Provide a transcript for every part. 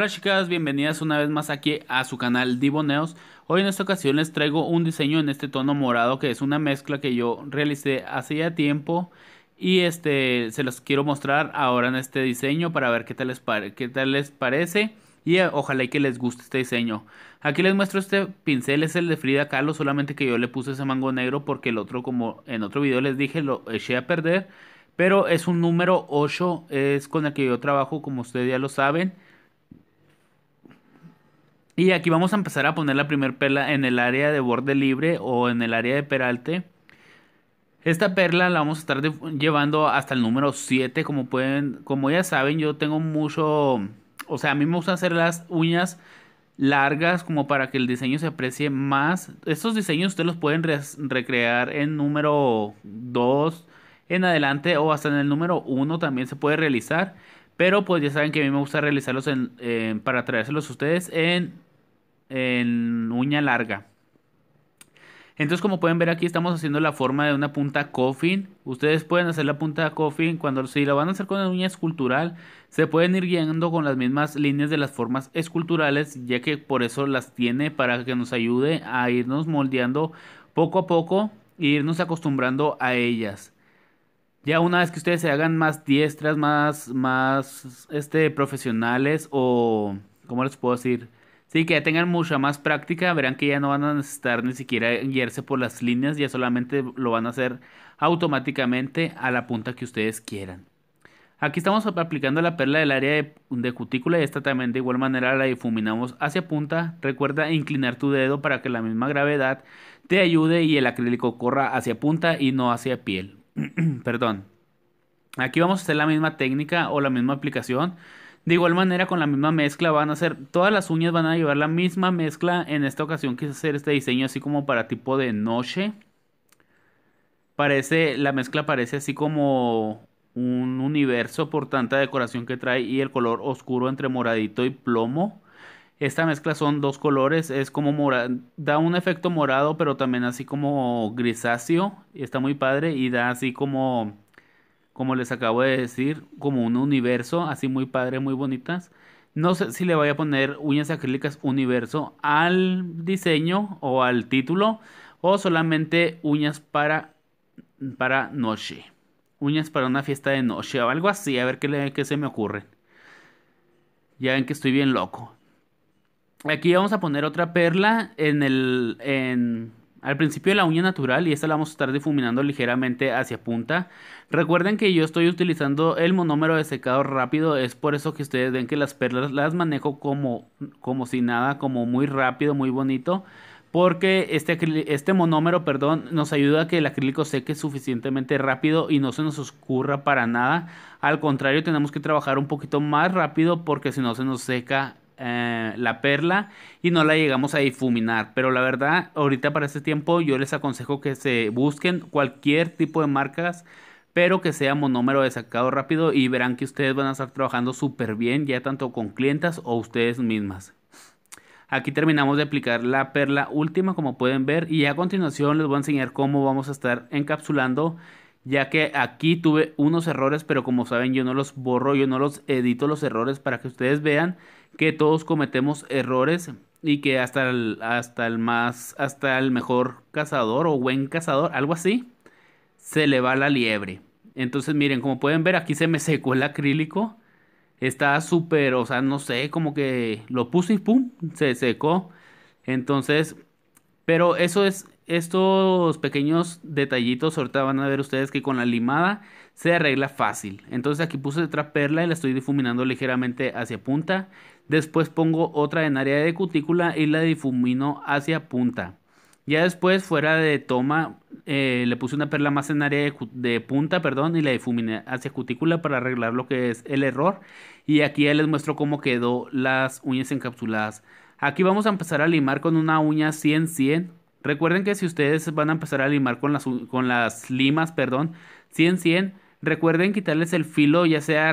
Hola chicas, bienvenidas una vez más aquí a su canal diboneos Hoy en esta ocasión les traigo un diseño en este tono morado que es una mezcla que yo realicé hace ya tiempo y este se los quiero mostrar ahora en este diseño para ver qué tal les, qué tal les parece y eh, ojalá y que les guste este diseño. Aquí les muestro este pincel, es el de Frida Kahlo, solamente que yo le puse ese mango negro porque el otro como en otro video les dije lo eché a perder. Pero es un número 8, es con el que yo trabajo como ustedes ya lo saben. Y aquí vamos a empezar a poner la primera perla en el área de borde libre o en el área de peralte. Esta perla la vamos a estar llevando hasta el número 7. Como pueden, como ya saben, yo tengo mucho. O sea, a mí me gusta hacer las uñas largas como para que el diseño se aprecie más. Estos diseños ustedes los pueden recrear en número 2 en adelante o hasta en el número 1 también se puede realizar. Pero pues ya saben que a mí me gusta realizarlos para traérselos a ustedes en, uña larga. Entonces como pueden ver aquí estamos haciendo la forma de una punta coffin. Ustedes pueden hacer la punta coffin cuando si la van a hacer con una uña escultural. Se pueden ir guiando con las mismas líneas de las formas esculturales ya que por eso las tiene para que nos ayude a irnos moldeando poco a poco e irnos acostumbrando a ellas. Ya una vez que ustedes se hagan más diestras, más, más este, profesionales o, ¿cómo les puedo decir? Sí, que ya tengan mucha más práctica, verán que ya no van a necesitar ni siquiera guiarse por las líneas, ya solamente lo van a hacer automáticamente a la punta que ustedes quieran. Aquí estamos aplicando la perla del área de, de cutícula y esta también de igual manera la difuminamos hacia punta. Recuerda inclinar tu dedo para que la misma gravedad te ayude y el acrílico corra hacia punta y no hacia piel. Perdón. Aquí vamos a hacer la misma técnica o la misma aplicación. De igual manera, con la misma mezcla van a hacer, todas las uñas van a llevar la misma mezcla. En esta ocasión quise hacer este diseño así como para tipo de noche. Parece, la mezcla parece así como un universo por tanta decoración que trae y el color oscuro entre moradito y plomo. Esta mezcla son dos colores, es como morado, da un efecto morado, pero también así como grisáceo, está muy padre y da así como, como les acabo de decir, como un universo, así muy padre, muy bonitas. No sé si le voy a poner uñas acrílicas universo al diseño o al título o solamente uñas para, para noche. Uñas para una fiesta de noche o algo así, a ver qué, qué se me ocurre. Ya ven que estoy bien loco. Aquí vamos a poner otra perla en el, al principio de la uña natural y esta la vamos a estar difuminando ligeramente hacia punta. Recuerden que yo estoy utilizando el monómero de secado rápido, es por eso que ustedes ven que las perlas las manejo como, como si nada, como muy rápido, muy bonito. Porque este, este monómero, perdón, nos ayuda a que el acrílico seque suficientemente rápido y no se nos oscurra para nada. Al contrario, tenemos que trabajar un poquito más rápido porque si no se nos seca eh, la perla y no la llegamos a difuminar. Pero la verdad, ahorita para este tiempo yo les aconsejo que se busquen cualquier tipo de marcas, pero que sea monómero de sacado rápido y verán que ustedes van a estar trabajando súper bien, ya tanto con clientas o ustedes mismas. Aquí terminamos de aplicar la perla última como pueden ver y a continuación les voy a enseñar cómo vamos a estar encapsulando ya que aquí tuve unos errores pero como saben yo no los borro, yo no los edito los errores para que ustedes vean que todos cometemos errores y que hasta el, hasta el más, hasta el mejor cazador o buen cazador, algo así, se le va la liebre. Entonces miren, como pueden ver aquí se me secó el acrílico. Está súper, o sea, no sé, como que lo puse y pum, se secó. Entonces, pero eso es, estos pequeños detallitos, ahorita van a ver ustedes que con la limada se arregla fácil. Entonces aquí puse otra perla y la estoy difuminando ligeramente hacia punta. Después pongo otra en área de cutícula y la difumino hacia punta. Ya después, fuera de toma, eh, le puse una perla más en área de, punta, perdón, y la difuminé hacia cutícula para arreglar lo que es el error. Y aquí ya les muestro cómo quedó las uñas encapsuladas. Aquí vamos a empezar a limar con una uña 100-100. Recuerden que si ustedes van a empezar a limar con las, con las limas, perdón, 100-100, recuerden quitarles el filo, ya sea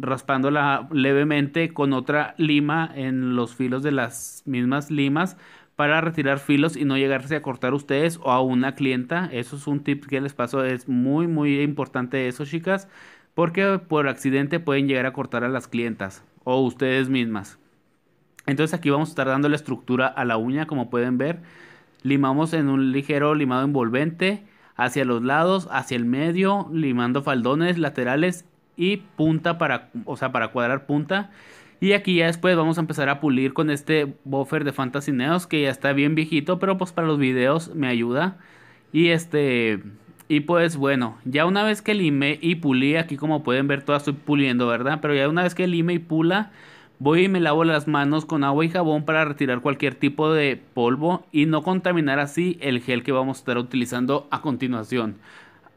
raspándola levemente con otra lima en los filos de las mismas limas para retirar filos y no llegarse a cortar ustedes o a una clienta. Eso es un tip que les paso, es muy muy importante eso chicas, porque por accidente pueden llegar a cortar a las clientas o ustedes mismas. Entonces aquí vamos a estar dando la estructura a la uña como pueden ver. Limamos en un ligero limado envolvente hacia los lados, hacia el medio, limando faldones laterales y punta para, o sea, para cuadrar punta. Y aquí ya después vamos a empezar a pulir con este buffer de Fantasy Neos que ya está bien viejito, pero pues para los videos me ayuda. Y este y pues bueno, ya una vez que limé y pulí, aquí como pueden ver todas estoy puliendo, ¿verdad? Pero ya una vez que limé y pula, voy y me lavo las manos con agua y jabón para retirar cualquier tipo de polvo y no contaminar así el gel que vamos a estar utilizando a continuación.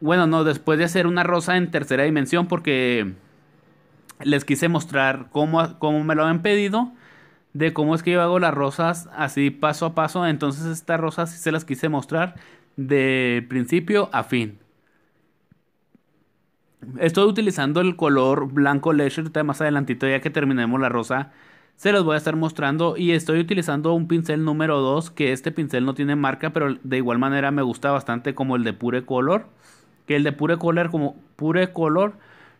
Bueno, no, después de hacer una rosa en tercera dimensión porque les quise mostrar cómo, me lo han pedido, de cómo es que yo hago las rosas así paso a paso. Entonces estas rosas sí se las quise mostrar de principio a fin. Estoy utilizando el color blanco leisure más adelantito ya que terminemos la rosa. Se los voy a estar mostrando y estoy utilizando un pincel número 2 que este pincel no tiene marca pero de igual manera me gusta bastante como el de pure color que el de Pure Color como Pure Color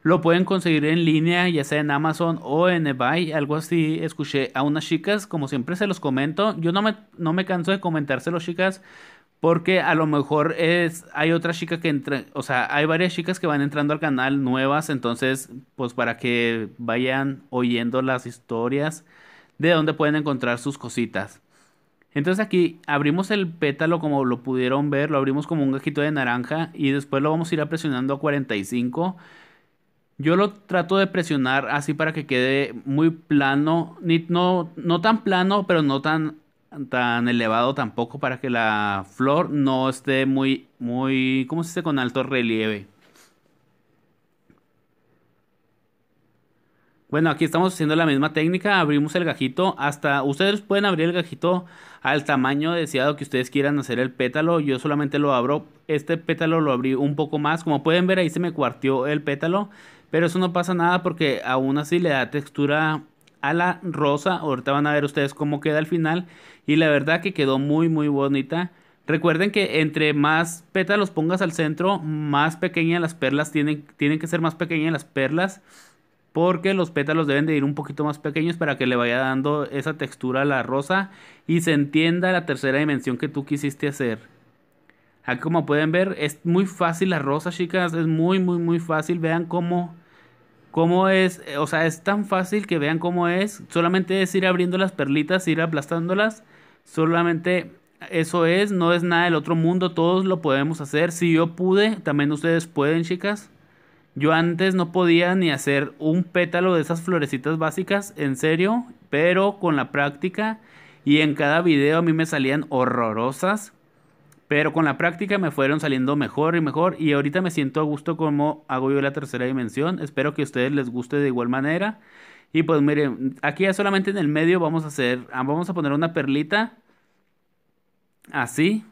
lo pueden conseguir en línea, ya sea en Amazon o en eBay, algo así. Escuché a unas chicas, como siempre se los comento. Yo no me, no me canso de comentárselo, chicas, porque a lo mejor es, hay otras chicas que entran, o sea, hay varias chicas que van entrando al canal nuevas, entonces, pues para que vayan oyendo las historias de dónde pueden encontrar sus cositas. Entonces aquí abrimos el pétalo como lo pudieron ver, lo abrimos como un gajito de naranja y después lo vamos a ir presionando a 45. Yo lo trato de presionar así para que quede muy plano, no, no tan plano, pero no tan, tan elevado tampoco para que la flor no esté muy, muy, ¿cómo se dice? Con alto relieve. Bueno, aquí estamos haciendo la misma técnica, abrimos el gajito hasta, ustedes pueden abrir el gajito al tamaño deseado que ustedes quieran hacer el pétalo, yo solamente lo abro, este pétalo lo abrí un poco más, como pueden ver ahí se me cuartió el pétalo, pero eso no pasa nada porque aún así le da textura a la rosa, ahorita van a ver ustedes cómo queda al final y la verdad que quedó muy muy bonita. Recuerden que entre más pétalos pongas al centro, más pequeñas las perlas tienen, tienen que ser más pequeñas las perlas porque los pétalos deben de ir un poquito más pequeños para que le vaya dando esa textura a la rosa y se entienda la tercera dimensión que tú quisiste hacer. Aquí como pueden ver es muy fácil la rosa chicas, es muy muy muy fácil, vean cómo, cómo es, o sea es tan fácil que vean cómo es, solamente es ir abriendo las perlitas, ir aplastándolas, solamente eso es, no es nada del otro mundo, todos lo podemos hacer, si yo pude, también ustedes pueden chicas. Yo antes no podía ni hacer un pétalo de esas florecitas básicas, en serio, pero con la práctica y en cada video a mí me salían horrorosas, pero con la práctica me fueron saliendo mejor y mejor y ahorita me siento a gusto como hago yo la tercera dimensión. Espero que a ustedes les guste de igual manera. Y pues miren, aquí ya solamente en el medio vamos a hacer, ah, vamos a poner una perlita así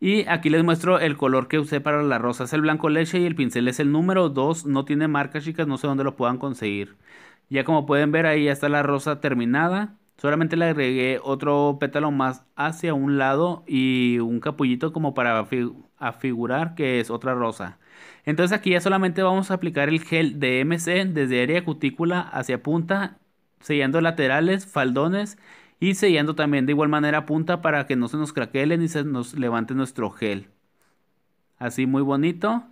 y aquí les muestro el color que usé para la rosa. Es el blanco leche y el pincel es el número 2. No tiene marca, chicas. No sé dónde lo puedan conseguir. Ya como pueden ver, ahí ya está la rosa terminada. Solamente le agregué otro pétalo más hacia un lado y un capullito como para afigurar que es otra rosa. Entonces aquí ya solamente vamos a aplicar el gel de MC desde área cutícula hacia punta, sellando laterales, faldones y sellando también de igual manera punta para que no se nos craquelen ni se nos levante nuestro gel. Así muy bonito.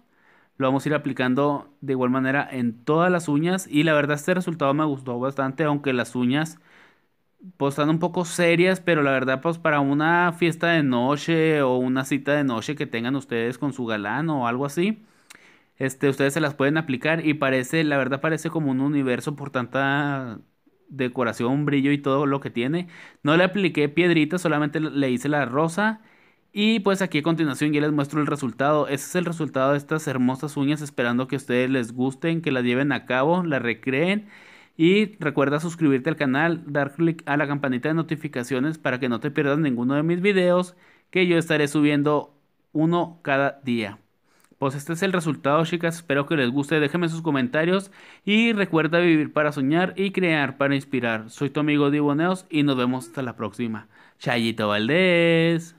Lo vamos a ir aplicando de igual manera en todas las uñas y la verdad este resultado me gustó bastante, aunque las uñas pues están un poco serias, pero la verdad pues para una fiesta de noche o una cita de noche que tengan ustedes con su galán o algo así, este, ustedes se las pueden aplicar y parece, la verdad parece como un universo por tanta decoración, brillo y todo lo que tiene. No le apliqué piedrita, solamente le hice la rosa. Y pues aquí a continuación ya les muestro el resultado. Ese es el resultado de estas hermosas uñas, esperando que a ustedes les gusten, que las lleven a cabo, la recreen. Y recuerda suscribirte al canal, dar clic a la campanita de notificaciones para que no te pierdas ninguno de mis videos que yo estaré subiendo uno cada día. Pues este es el resultado, chicas. Espero que les guste. Déjenme sus comentarios. Y recuerda vivir para soñar y crear para inspirar. Soy tu amigo Diboneos y nos vemos hasta la próxima. Chayito Valdés.